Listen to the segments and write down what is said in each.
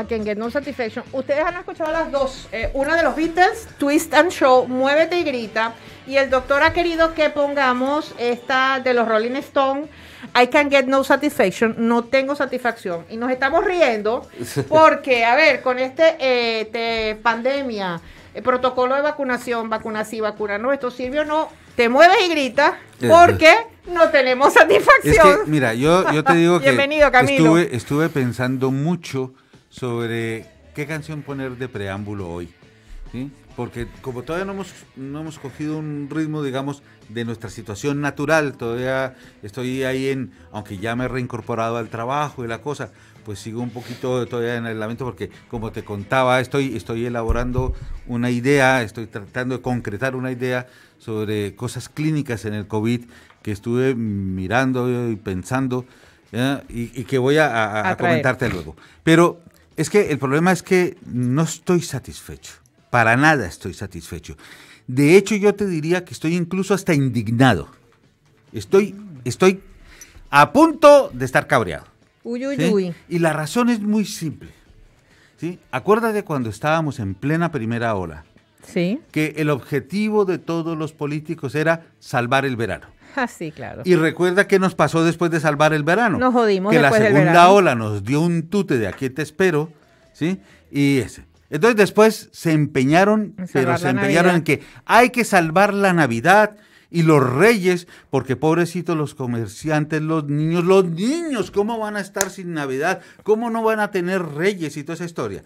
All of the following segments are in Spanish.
I Can Get No Satisfaction. Ustedes han escuchado las dos. Eh, una de los Beatles, Twist and Show, Muévete y Grita. Y el doctor ha querido que pongamos esta de los Rolling Stone I can get no satisfaction, no tengo satisfacción. Y nos estamos riendo porque, a ver, con este, eh, pandemia, el eh, protocolo de vacunación, vacuna sí, vacuna no, esto sirve no, te mueves y gritas porque no tenemos satisfacción. mira, yo, yo te digo que Bienvenido, Camilo. Estuve, estuve pensando mucho sobre qué canción poner de preámbulo hoy. ¿sí? Porque como todavía no hemos, no hemos cogido un ritmo, digamos, de nuestra situación natural, todavía estoy ahí en, aunque ya me he reincorporado al trabajo y la cosa, pues sigo un poquito todavía en el porque como te contaba, estoy, estoy elaborando una idea, estoy tratando de concretar una idea sobre cosas clínicas en el COVID que estuve mirando y pensando. Y, que voy a, a comentarte luego. Pero es que el problema es que no estoy satisfecho, para nada estoy satisfecho. De hecho, yo te diría que estoy incluso hasta indignado. Estoy, estoy a punto de estar cabreado. Y la razón es muy simple. ¿sí? Acuérdate cuando estábamos en plena primera ola. Sí. Que el objetivo de todos los políticos era salvar el verano sí, claro. Y recuerda qué nos pasó después de salvar el verano. Nos jodimos. Que la segunda ola nos dio un tute de aquí te espero, ¿sí? Y ese. Entonces después se empeñaron, pero se empeñaron en que hay que salvar la Navidad y los reyes, porque pobrecitos los comerciantes, los niños, los niños, ¿cómo van a estar sin Navidad? ¿Cómo no van a tener reyes y toda esa historia?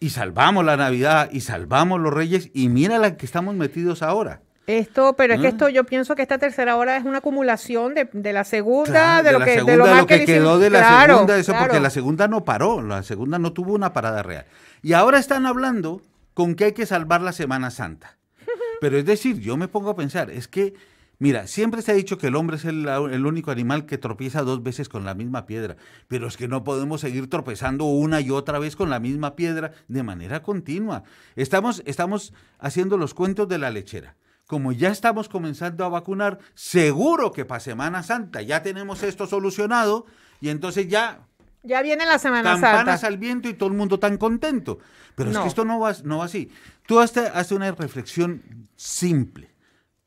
Y salvamos la Navidad y salvamos los reyes y mira la que estamos metidos ahora. Esto, pero es que mm. esto, yo pienso que esta tercera hora es una acumulación de, la segunda, de, lo que, de lo, lo que, quedó de la segunda, eso porque la segunda no paró, la segunda no tuvo una parada real. Y ahora están hablando con que hay que salvar la Semana Santa. Pero es decir, yo me pongo a pensar, es que, mira, siempre se ha dicho que el hombre es el, único animal que tropieza dos veces con la misma piedra, pero es que no podemos seguir tropezando una y otra vez con la misma piedra de manera continua. Estamos, estamos haciendo los cuentos de la lechera como ya estamos comenzando a vacunar, seguro que para Semana Santa ya tenemos esto solucionado y entonces ya... Ya viene la Semana Santa. Campanas al viento y todo el mundo tan contento. Pero es que esto no va, así. Tú haces una reflexión simple,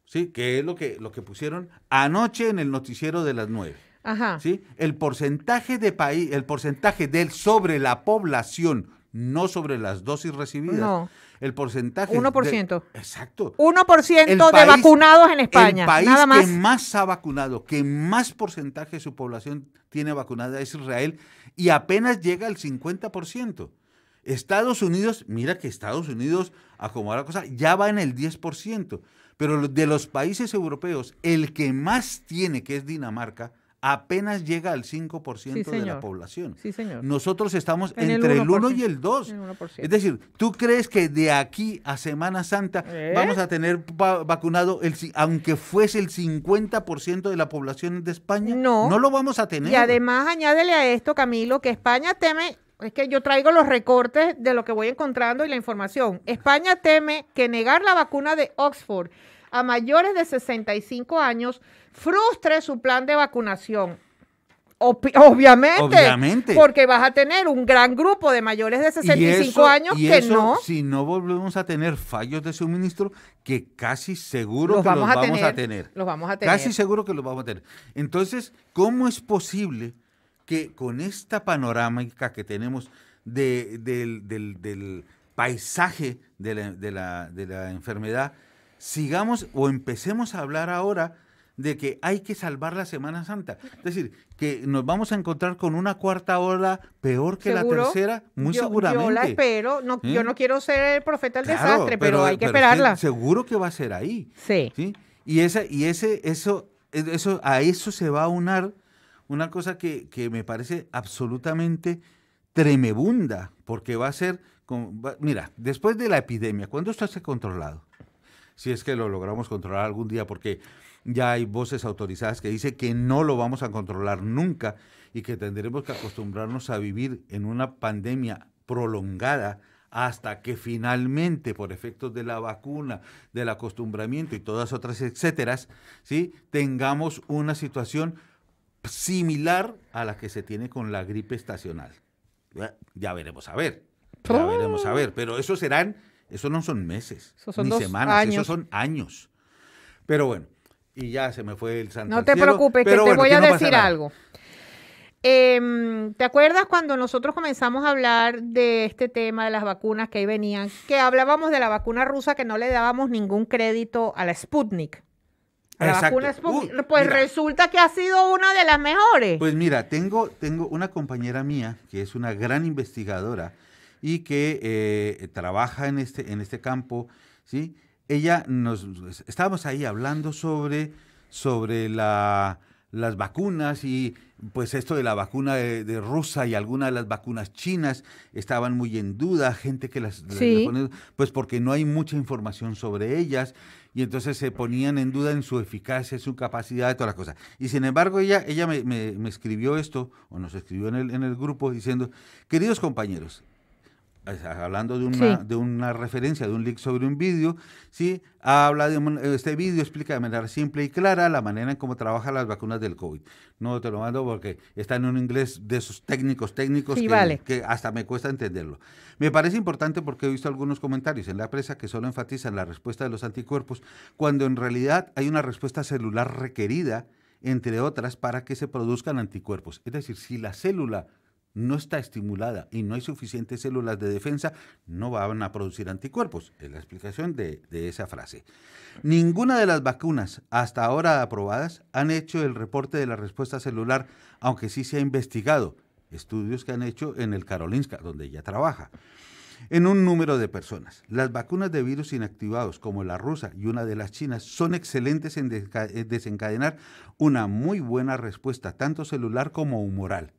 ¿sí? Que es lo que, lo que pusieron anoche en el noticiero de las nueve. Ajá. ¿sí? El porcentaje de país, el porcentaje del sobre la población no sobre las dosis recibidas. No. El porcentaje. 1%. exacto. 1% de vacunados en España. El país que más ha vacunado, que más porcentaje de su población tiene vacunada es Israel y apenas llega al 50%. Estados Unidos, mira que Estados Unidos, acomoda la cosa, ya va en el 10%. Pero de los países europeos, el que más tiene, que es Dinamarca, apenas llega al 5% de la población. Sí, señor. Nosotros estamos entre el 1, y el 2. es decir, ¿tú crees que de aquí a Semana Santa ¿Eh? vamos a tener vacunado, el, aunque fuese el 50% de la población de España? No. No lo vamos a tener. Y además añádele a esto, Camilo, que España teme es que yo traigo los recortes de lo que voy encontrando y la información. España teme que negar la vacuna de Oxford a mayores de 65 años frustre su plan de vacunación. obviamente, porque vas a tener un gran grupo de mayores de 65 y años y que eso, no. Si no volvemos a tener fallos de suministro, que casi seguro que vamos los vamos a tener. Los vamos a tener. Casi seguro que los vamos a tener. Entonces, ¿cómo es posible que con esta panorámica que tenemos del, paisaje de la, de la enfermedad, sigamos o empecemos a hablar ahora de que hay que salvar la Semana Santa. Es decir, que nos vamos a encontrar con una cuarta ola peor que la tercera, muy seguramente. Yo la espero, no, yo ¿Eh? no quiero ser el profeta del desastre, pero, hay que esperarla. seguro que va a ser ahí. Sí. Y, esa, y ese, eso, e, eso, a eso se va a unar una cosa que, me parece absolutamente tremebunda, porque va a ser, mira, después de la epidemia, ¿cuándo esto controlado? Si es que lo logramos controlar algún día, porque ya hay voces autorizadas que dice que no lo vamos a controlar nunca y que tendremos que acostumbrarnos a vivir en una pandemia prolongada hasta que finalmente, por efectos de la vacuna, del acostumbramiento y todas otras etcétera, tengamos una situación similar a la que se tiene con la gripe estacional. Ya, veremos a ver. Ya veremos a ver. Pero eso serán, eso no son meses, son ni semanas, años. son años. Pero bueno, y ya se me fue el santo. No te preocupes, que te voy a decir algo. Em, ¿Te acuerdas cuando nosotros comenzamos a hablar de este tema de las vacunas que ahí venían? Que hablábamos de la vacuna rusa que no le dábamos ningún crédito a la Sputnik. la vacuna Sputnik. pues resulta que ha sido una de las mejores. Pues mira, tengo, tengo una compañera mía que es una gran investigadora y que eh, trabaja en este, en este campo, ¿sí? ella nos estábamos ahí hablando sobre, sobre la, las vacunas y pues esto de la vacuna de, rusa y alguna de las vacunas chinas estaban muy en duda, gente que las, pues porque no hay mucha información sobre ellas y entonces se ponían en duda en su eficacia, su capacidad, toda la cosa. Y sin embargo ella, ella me, escribió esto, o nos escribió en el, en el grupo diciendo, queridos compañeros, hablando de una, de una referencia, de un link sobre un vídeo, ¿sí? habla de este vídeo, explica de manera simple y clara la manera en cómo trabajan las vacunas del COVID. No te lo mando porque está en un inglés de esos técnicos, técnicos, que, que, hasta me cuesta entenderlo. Me parece importante porque he visto algunos comentarios en la prensa que solo enfatizan la respuesta de los anticuerpos, cuando en realidad hay una respuesta celular requerida, entre otras, para que se produzcan anticuerpos. Es decir, si la célula no está estimulada y no hay suficientes células de defensa, no van a producir anticuerpos. Es la explicación de, esa frase. Ninguna de las vacunas hasta ahora aprobadas han hecho el reporte de la respuesta celular, aunque sí se ha investigado estudios que han hecho en el Karolinska, donde ella trabaja en un número de personas. Las vacunas de virus inactivados, como la rusa y una de las chinas, son excelentes en desencadenar una muy buena respuesta, tanto celular como humoral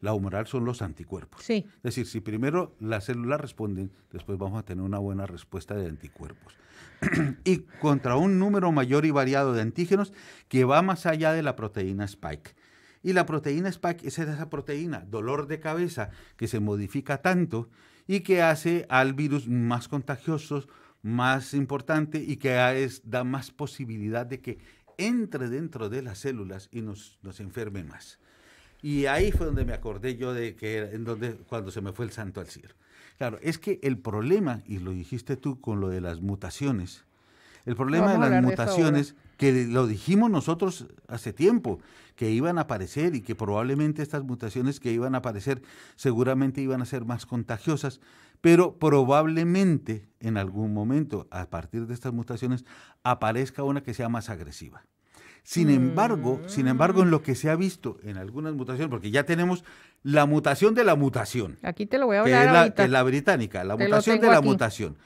la humoral son los anticuerpos. Es decir, si primero las células responden, después vamos a tener una buena respuesta de anticuerpos. y contra un número mayor y variado de antígenos que va más allá de la proteína Spike. Y la proteína Spike es esa proteína, dolor de cabeza, que se modifica tanto y que hace al virus más contagioso, más importante y que da más posibilidad de que entre dentro de las células y nos enferme más. Y ahí fue donde me acordé yo de que era en donde, cuando se me fue el santo al cielo. Claro, es que el problema, y lo dijiste tú con lo de las mutaciones, el problema de las mutaciones, que lo dijimos nosotros hace tiempo, que iban a aparecer y que probablemente estas mutaciones que iban a aparecer seguramente iban a ser más contagiosas, pero probablemente en algún momento, a partir de estas mutaciones, aparezca una que sea más agresiva. Sin embargo, mm. sin embargo, en lo que se ha visto en algunas mutaciones, porque ya tenemos la mutación de la mutación. Aquí te lo voy a hablar. la, la británica, la mutación de la mutación.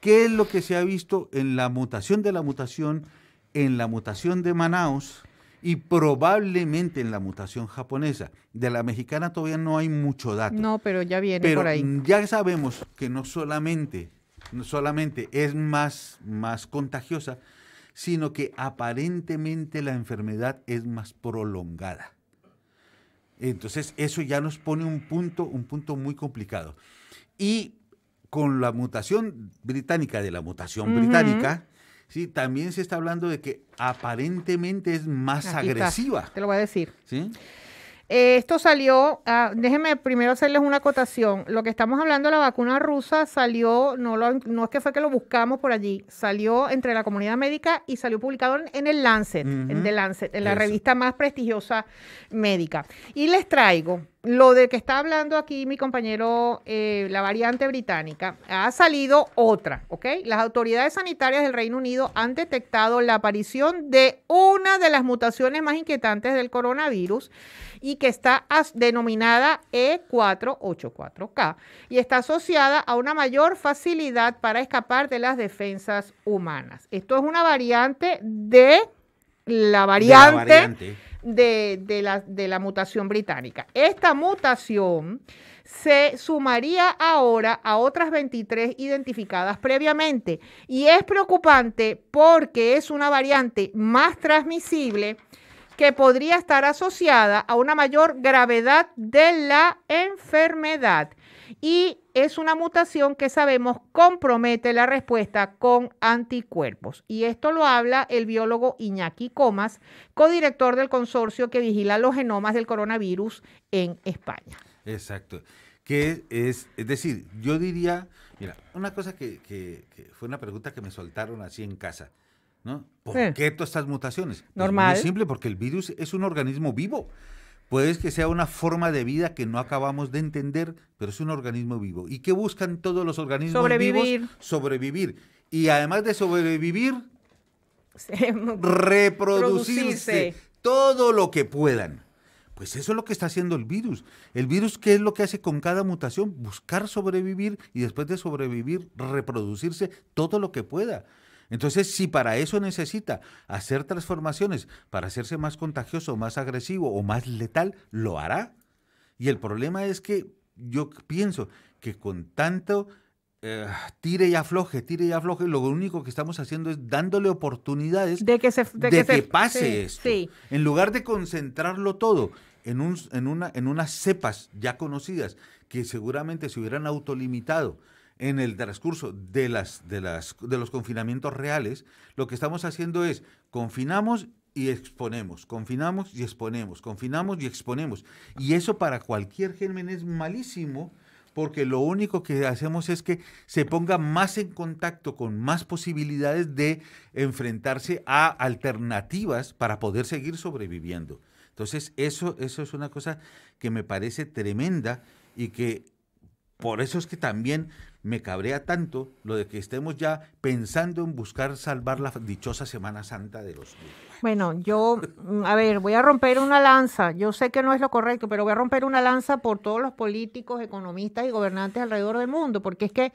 ¿Qué es lo que se ha visto en la mutación de la mutación, en la mutación de Manaus y probablemente en la mutación japonesa? De la mexicana todavía no hay mucho dato. No, pero ya viene por ahí. Ya sabemos que no solamente, no solamente es más, más contagiosa, sino que aparentemente la enfermedad es más prolongada. Entonces, eso ya nos pone un punto, un punto muy complicado. Y con la mutación británica de la mutación británica, sí, también se está hablando de que aparentemente es más agresiva. Te lo voy a decir. ¿Sí? Eh, esto salió, ah, déjenme primero hacerles una acotación. Lo que estamos hablando de la vacuna rusa salió, no, no es que fue que lo buscamos por allí, salió entre la comunidad médica y salió publicado en, el Lancet, en Lancet, en la revista más prestigiosa médica. Y les traigo lo de que está hablando aquí mi compañero, eh, la variante británica, ha salido otra, ¿ok? Las autoridades sanitarias del Reino Unido han detectado la aparición de una de las mutaciones más inquietantes del coronavirus y que está denominada E484K y está asociada a una mayor facilidad para escapar de las defensas humanas. Esto es una variante. De la variante de, la, la mutación británica. Esta mutación se sumaría ahora a otras 23 identificadas previamente y es preocupante porque es una variante más transmisible que podría estar asociada a una mayor gravedad de la enfermedad y es una mutación que sabemos compromete la respuesta con anticuerpos. Y esto lo habla el biólogo Iñaki Comas, codirector del consorcio que vigila los genomas del coronavirus en España. Exacto. Que es, es decir, yo diría, mira, una cosa que, fue una pregunta que me soltaron así en casa. ¿no? ¿Por qué todas estas mutaciones? Pues Normal. Es muy simple, porque el virus es un organismo vivo. Puede que sea una forma de vida que no acabamos de entender, pero es un organismo vivo. ¿Y qué buscan todos los organismos sobrevivir. vivos? Sobrevivir. Y además de sobrevivir, reproducirse todo lo que puedan. Pues eso es lo que está haciendo el virus. El virus, ¿qué es lo que hace con cada mutación? Buscar sobrevivir y después de sobrevivir, reproducirse todo lo que pueda. Entonces, si para eso necesita hacer transformaciones, para hacerse más contagioso, más agresivo o más letal, lo hará. Y el problema es que yo pienso que con tanto eh, tire y afloje, tire y afloje, lo único que estamos haciendo es dándole oportunidades de que, se, pase esto. En lugar de concentrarlo todo en, un, en, una, en unas cepas ya conocidas que seguramente se hubieran autolimitado en el transcurso de, las, de, las, de los confinamientos reales, lo que estamos haciendo es confinamos y exponemos, confinamos y exponemos, confinamos y exponemos. Y eso para cualquier germen es malísimo porque lo único que hacemos es que se ponga más en contacto con más posibilidades de enfrentarse a alternativas para poder seguir sobreviviendo. Entonces, eso, eso es una cosa que me parece tremenda y que por eso es que también me cabrea tanto lo de que estemos ya pensando en buscar salvar la dichosa Semana Santa de los... Bueno, yo, mm, a ver, voy a romper una lanza. Yo sé que no es lo correcto, pero voy a romper una lanza por todos los políticos, economistas y gobernantes alrededor del mundo, porque es que,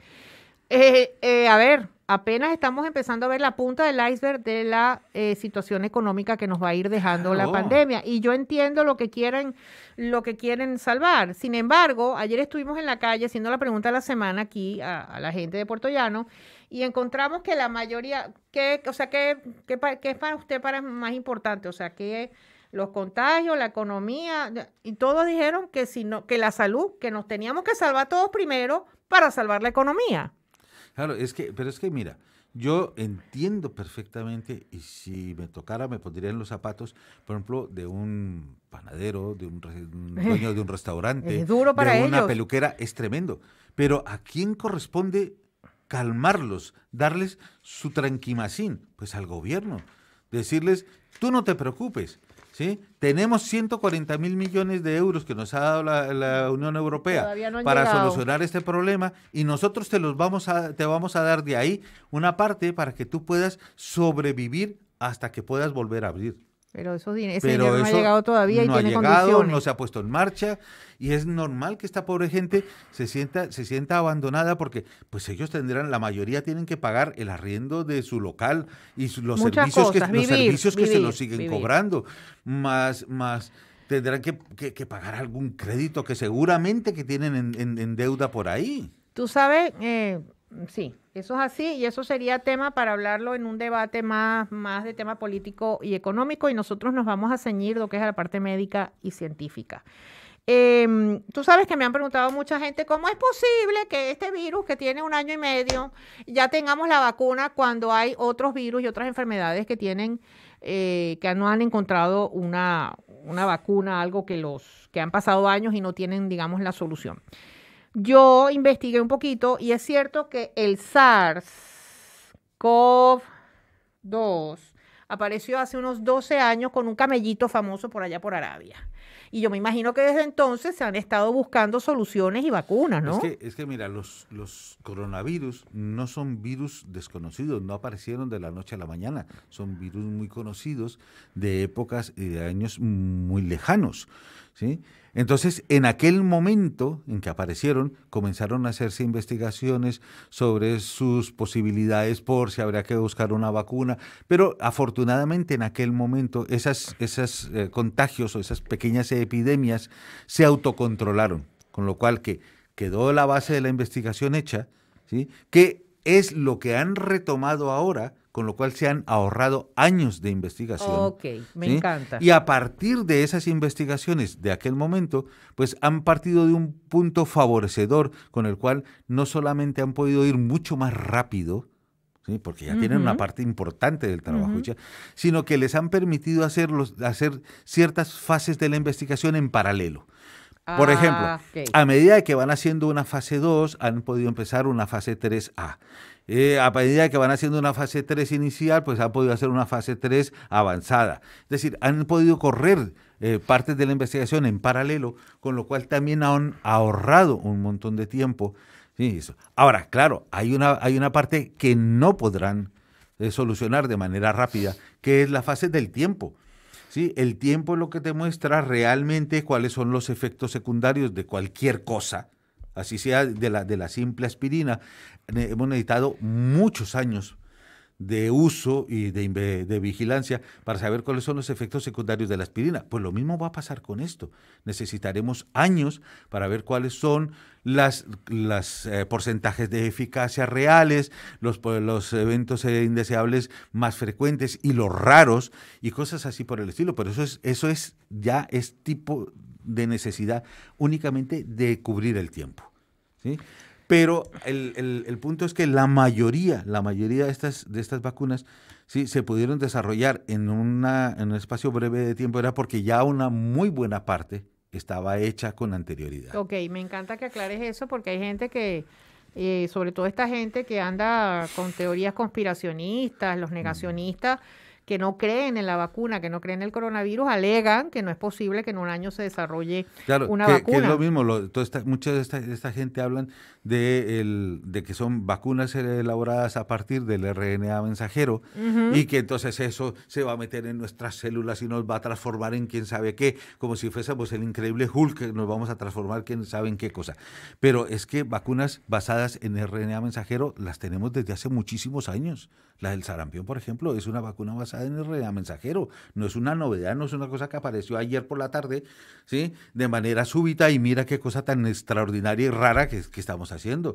eh, eh, a ver, apenas estamos empezando a ver la punta del iceberg de la eh, situación económica que nos va a ir dejando la pandemia. Y yo entiendo lo que quieren, lo que quieren salvar. Sin embargo, ayer estuvimos en la calle haciendo la pregunta de la semana aquí a, la gente de Puerto Llano y encontramos que la mayoría, que, o sea, ¿qué que, es para usted para más importante? O sea, que los contagios, la economía, y todos dijeron que, si no, que la salud, que nos teníamos que salvar todos primero para salvar la economía. Claro, es que, pero es que mira, yo entiendo perfectamente y si me tocara me pondría en los zapatos, por ejemplo, de un panadero, de un, dueño de un restaurante, duro para de una peluquera, es tremendo. Pero ¿a quién corresponde calmarlos, darles su tranquimacín? Pues al gobierno. Decirles, tú no te preocupes, ¿sí? Tenemos 140 mil millones de euros que nos ha dado la, Unión Europea para solucionar este problema y nosotros te los vamos a, te vamos a dar de ahí una parte para que tú puedas sobrevivir hasta que puedas volver a abrir. Pero, esos ese dinero no ha llegado todavía y no ha llegado, No se ha puesto en marcha y es normal que esta pobre gente se sienta, se sienta abandonada porque pues ellos tendrán, la mayoría tienen que pagar el arriendo de su local y los servicios, que, servicios se los siguen cobrando, más, más tendrán que, pagar algún crédito que seguramente que tienen en, deuda por ahí. Tú sabes, eh, sí, eso es así y eso sería tema para hablarlo en un debate más, más de tema político y económico y nosotros nos vamos a ceñir lo que es a la parte médica y científica. Em, tú sabes que me han preguntado mucha gente cómo es posible que este virus que tiene un año y medio ya tengamos la vacuna cuando hay otros virus y otras enfermedades que tienen eh, que no han encontrado una, una vacuna, algo que los que han pasado años y no tienen, digamos, la solución yo investigué un poquito y es cierto que el SARS-CoV-2 apareció hace unos 12 años con un camellito famoso por allá por Arabia. Y yo me imagino que desde entonces se han estado buscando soluciones y vacunas, ¿no? Es que, mira, los, los coronavirus no son virus desconocidos, no aparecieron de la noche a la mañana, son virus muy conocidos de épocas y de años muy lejanos. Entonces, en aquel momento en que aparecieron, comenzaron a hacerse investigaciones sobre sus posibilidades por si habría que buscar una vacuna, pero afortunadamente en aquel momento esas, esas eh, contagios o esas pequeñas epidemias se autocontrolaron, con lo cual que quedó la base de la investigación hecha, que es lo que han retomado ahora con lo cual se han ahorrado años de investigación. me encanta. Y a partir de esas investigaciones de aquel momento, pues han partido de un punto favorecedor con el cual no solamente han podido ir mucho más rápido, porque ya tienen una parte importante del trabajo sino que les han permitido hacer, hacer ciertas fases de la investigación en paralelo. Por ah, ejemplo, a medida que van haciendo una fase 2, han podido empezar una fase 3A. Eh, a medida que van haciendo una fase 3 inicial, pues han podido hacer una fase 3 avanzada. Es decir, han podido correr eh, partes de la investigación en paralelo, con lo cual también han ahorrado un montón de tiempo. Ahora, claro, hay una, hay una parte que no podrán eh, solucionar de manera rápida, que es la fase del tiempo. ¿sí? El tiempo es lo que te muestra realmente cuáles son los efectos secundarios de cualquier cosa así sea de la, de la simple aspirina. Hemos necesitado muchos años de uso y de, vigilancia para saber cuáles son los efectos secundarios de la aspirina. Pues lo mismo va a pasar con esto. Necesitaremos años para ver cuáles son los las, eh, porcentajes de eficacia reales, los, pues, los eventos eh, indeseables más frecuentes y los raros y cosas así por el estilo. Pero eso es, eso es ya es tipo de necesidad únicamente de cubrir el tiempo. ¿sí? Pero el, punto es que la mayoría, la mayoría de estas, de estas vacunas ¿sí? se pudieron desarrollar en, una, en un espacio breve de tiempo, era porque ya una muy buena parte estaba hecha con anterioridad. Ok, me encanta que aclares eso porque hay gente que, eh, sobre todo esta gente que anda con teorías conspiracionistas, los mm. negacionistas que no creen en la vacuna, que no creen en el coronavirus, alegan que no es posible que en un año se desarrolle una vacuna. Que es lo mismo, mucha de esta, gente hablan de, que son vacunas elaboradas a partir del RNA mensajero y que entonces eso se va a meter en nuestras células y nos va a transformar en quién sabe qué, como si fuésemos pues, el increíble Hulk, que nos vamos a transformar quién sabe en qué cosa. Pero es que vacunas basadas en RNA mensajero las tenemos desde hace muchísimos años. La del sarampión, por ejemplo, es una vacuna basada en RNA mensajero, no es una novedad, no es una cosa que apareció ayer por la tarde, ¿sí? De manera súbita y mira qué cosa tan extraordinaria y rara que, estamos haciendo.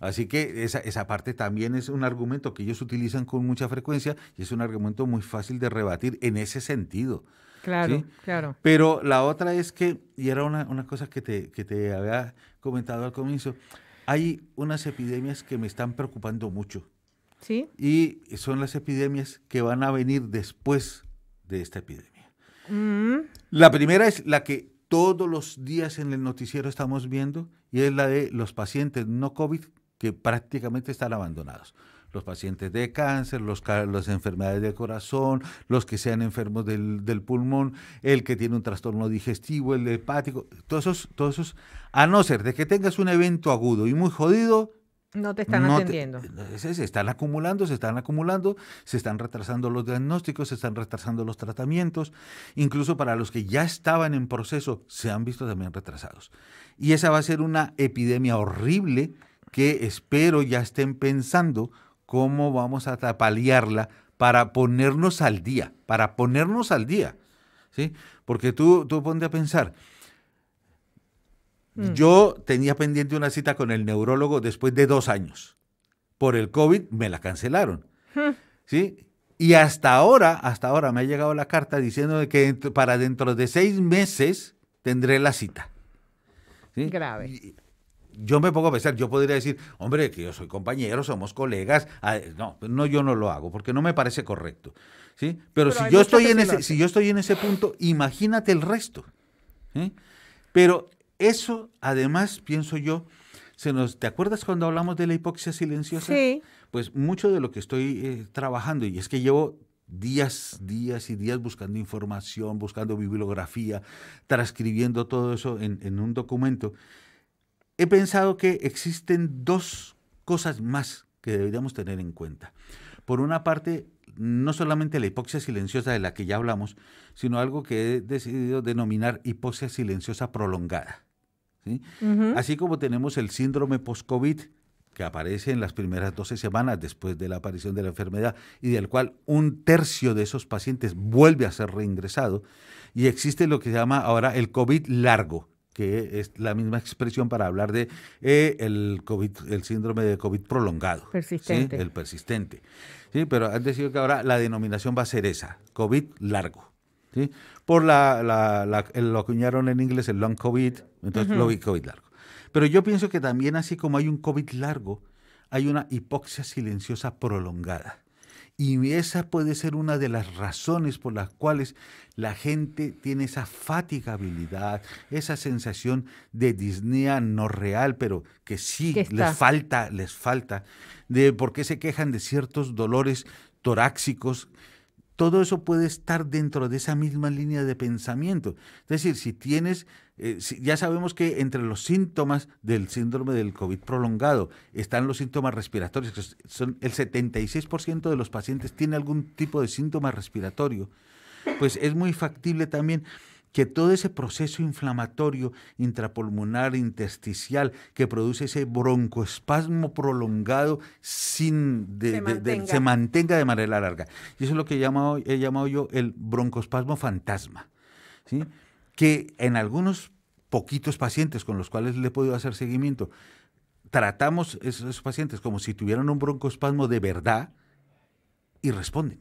Así que esa, esa, parte también es un argumento que ellos utilizan con mucha frecuencia y es un argumento muy fácil de rebatir en ese sentido. Claro, claro. Pero la otra es que, y era una, cosa que te había comentado al comienzo, hay unas epidemias que me están preocupando mucho. Y son las epidemias que van a venir después de esta epidemia. Mm. La primera es la que todos los días en el noticiero estamos viendo y es la de los pacientes no COVID que prácticamente están abandonados. Los pacientes de cáncer, las enfermedades de corazón, los que sean enfermos del, pulmón, el que tiene un trastorno digestivo, el hepático, todos esos, todos esos, a no ser de que tengas un evento agudo y muy jodido, no te están atendiendo. se están acumulando, se están acumulando, se están retrasando los diagnósticos, se están retrasando los tratamientos, incluso para los que ya estaban en proceso, se han visto también retrasados. Y esa va a ser una epidemia horrible que espero ya estén pensando cómo vamos a paliarla para ponernos al día, para ponernos al día. ¿sí? Porque tú, tú ponte a pensar, Mm. Yo tenía pendiente una cita con el neurólogo después de dos años. Por el COVID me la cancelaron. ¿Sí? Y hasta ahora, hasta ahora me ha llegado la carta diciendo que para dentro de seis meses tendré la cita. Grave. yo me pongo a pensar, yo podría decir, hombre, que yo soy compañero, somos colegas. Ah, no, no, yo no lo hago porque no me parece correcto. ¿sí? Pero, si, yo estoy en ese, si yo estoy en ese punto, imagínate el resto. Pero eso, además, pienso yo, se nos, ¿te acuerdas cuando hablamos de la hipoxia silenciosa? Sí. Pues mucho de lo que estoy eh, trabajando, y es que llevo días, días y días buscando información, buscando bibliografía, transcribiendo todo eso en, en un documento, he pensado que existen dos cosas más que deberíamos tener en cuenta. Por una parte, no solamente la hipoxia silenciosa de la que ya hablamos, sino algo que he decidido denominar hipoxia silenciosa prolongada. Así como tenemos el síndrome post-COVID, que aparece en las primeras 12 semanas después de la aparición de la enfermedad y del cual un tercio de esos pacientes vuelve a ser reingresado. Y existe lo que se llama ahora el COVID largo, que es la misma expresión para hablar de eh, el COVID, el síndrome de COVID prolongado. Persistente. El persistente. pero han decidido que ahora la denominación va a ser esa, COVID largo. ¿sí? por la, la, lo acuñaron en inglés el long COVID, entonces lo vi COVID largo. Pero yo pienso que también así como hay un COVID largo, hay una hipoxia silenciosa prolongada. Y esa puede ser una de las razones por las cuales la gente tiene esa fatigabilidad, esa sensación de disnea no real, pero que sí les falta, les falta, de por qué se quejan de ciertos dolores torácicos todo eso puede estar dentro de esa misma línea de pensamiento. Es decir, si tienes, eh, ya sabemos que entre los síntomas del síndrome del COVID prolongado están los síntomas respiratorios, son el 76% de los pacientes tiene algún tipo de síntoma respiratorio, pues es muy factible también que todo ese proceso inflamatorio intrapulmonar, intersticial que produce ese broncoespasmo prolongado, sin se, mantenga. De, manera larga. Y eso es lo que he llamado, yo el broncoespasmo fantasma, que en algunos poquitos pacientes con los cuales le he podido hacer seguimiento, tratamos a esos pacientes como si tuvieran un broncoespasmo de verdad y responden.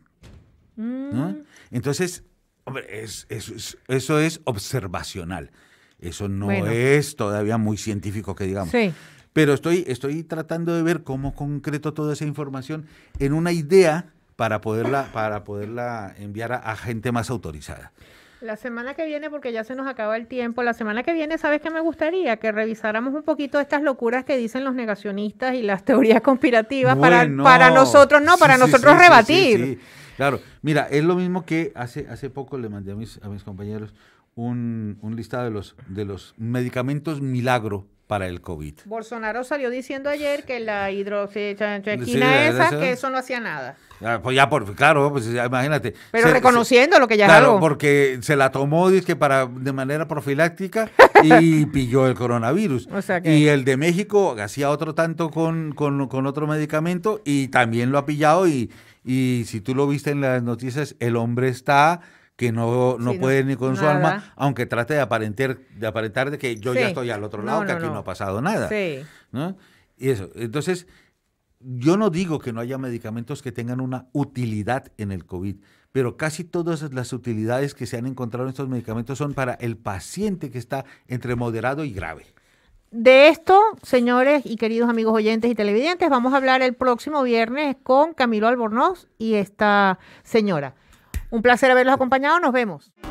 Mm. Entonces, eso, es, observacional. Eso no es todavía muy científico que digamos. Pero estoy, estoy tratando de ver cómo concreto toda esa información en una idea para poderla, para poderla enviar a, gente más autorizada. La semana que viene, porque ya se nos acaba el tiempo, la semana que viene, ¿sabes qué me gustaría? Que revisáramos un poquito estas locuras que dicen los negacionistas y las teorías conspirativas para, para nosotros, no, para nosotros rebatir. Claro, Mira, es lo mismo que hace, hace poco le mandé a mis, a mis compañeros un, un listado de los, de los medicamentos milagro para el COVID. Bolsonaro salió diciendo ayer que la hidroxiquina esa, que eso no hacía nada. Ah, pues ya, por, claro, pues imagínate. Pero reconociendo lo que ya Claro, porque se la tomó, para, de manera profiláctica y pilló el coronavirus. Y el de México hacía otro tanto con, con otro medicamento y también lo ha pillado y y si tú lo viste en las noticias, el hombre está que no, no puede ni con su alma, aunque trate de aparentar de, aparentar de que yo ya estoy al otro lado, que aquí no, ha pasado nada. ¿no? Y eso. Entonces, yo no digo que no haya medicamentos que tengan una utilidad en el COVID, pero casi todas las utilidades que se han encontrado en estos medicamentos son para el paciente que está entre moderado y grave de esto, señores y queridos amigos oyentes y televidentes, vamos a hablar el próximo viernes con Camilo Albornoz y esta señora. Un placer haberlos acompañado. Nos vemos.